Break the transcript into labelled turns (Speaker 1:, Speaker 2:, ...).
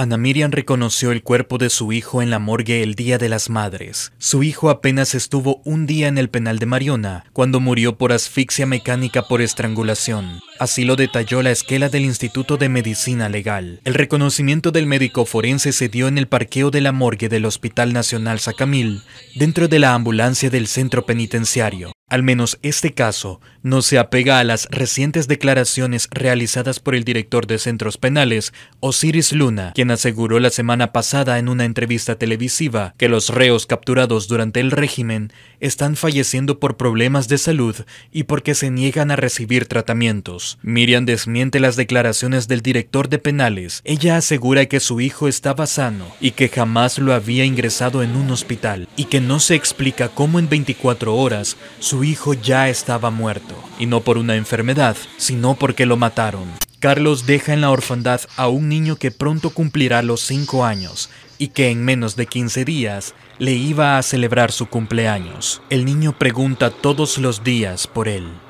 Speaker 1: Ana Miriam reconoció el cuerpo de su hijo en la morgue el Día de las Madres. Su hijo apenas estuvo un día en el penal de Mariona, cuando murió por asfixia mecánica por estrangulación. Así lo detalló la esquela del Instituto de Medicina Legal. El reconocimiento del médico forense se dio en el parqueo de la morgue del Hospital Nacional Sacamil, dentro de la ambulancia del centro penitenciario. Al menos este caso no se apega a las recientes declaraciones realizadas por el director de centros penales, Osiris Luna, quien aseguró la semana pasada en una entrevista televisiva que los reos capturados durante el régimen están falleciendo por problemas de salud y porque se niegan a recibir tratamientos. Miriam desmiente las declaraciones del director de penales. Ella asegura que su hijo estaba sano y que jamás lo había ingresado en un hospital y que no se explica cómo en 24 horas su hijo ya estaba muerto, y no por una enfermedad, sino porque lo mataron. Carlos deja en la orfandad a un niño que pronto cumplirá los 5 años y que en menos de 15 días le iba a celebrar su cumpleaños. El niño pregunta todos los días por él.